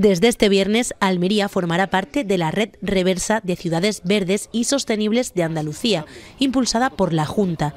Desde este viernes, Almería formará parte de la Red Reversa de Ciudades Verdes y Sostenibles de Andalucía, impulsada por la Junta.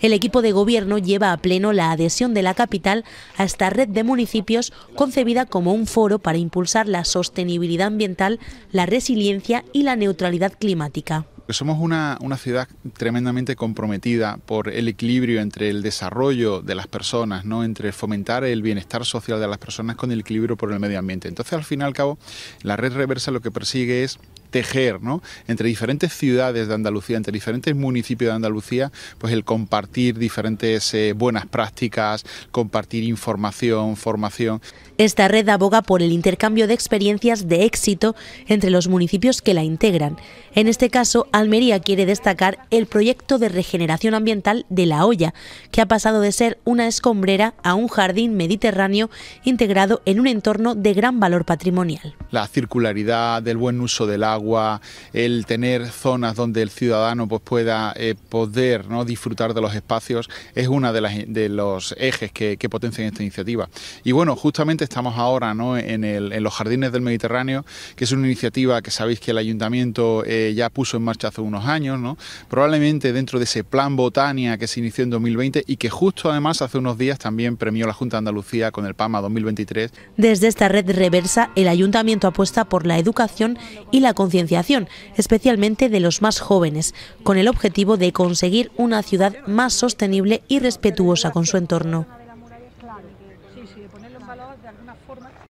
El equipo de gobierno lleva a pleno la adhesión de la capital a esta red de municipios concebida como un foro para impulsar la sostenibilidad ambiental, la resiliencia y la neutralidad climática porque somos una, una ciudad tremendamente comprometida por el equilibrio entre el desarrollo de las personas, ¿no? entre fomentar el bienestar social de las personas con el equilibrio por el medio ambiente. Entonces, al fin y al cabo, la red reversa lo que persigue es tejer entre diferentes ciudades de Andalucía, entre diferentes municipios de Andalucía, pues el compartir diferentes eh, buenas prácticas, compartir información, formación. Esta red aboga por el intercambio de experiencias de éxito entre los municipios que la integran. En este caso, Almería quiere destacar el proyecto de regeneración ambiental de La olla, que ha pasado de ser una escombrera a un jardín mediterráneo integrado en un entorno de gran valor patrimonial. La circularidad del buen uso del agua, el tener zonas donde el ciudadano pues, pueda eh, poder ¿no? disfrutar de los espacios, es uno de, los ejes que, potencian esta iniciativa. Y bueno, justamente estamos ahora ¿no? en, los Jardines del Mediterráneo, que es una iniciativa que sabéis que el ayuntamiento eh, ya puso en marcha hace unos años, ¿no? probablemente dentro de ese plan Botania que se inició en 2020 y que justo además hace unos días también premió la Junta de Andalucía con el PAMA 2023. Desde esta red reversa, el ayuntamiento apuesta por la educación y la concienciación, especialmente de los más jóvenes, con el objetivo de conseguir una ciudad más sostenible y respetuosa con su entorno.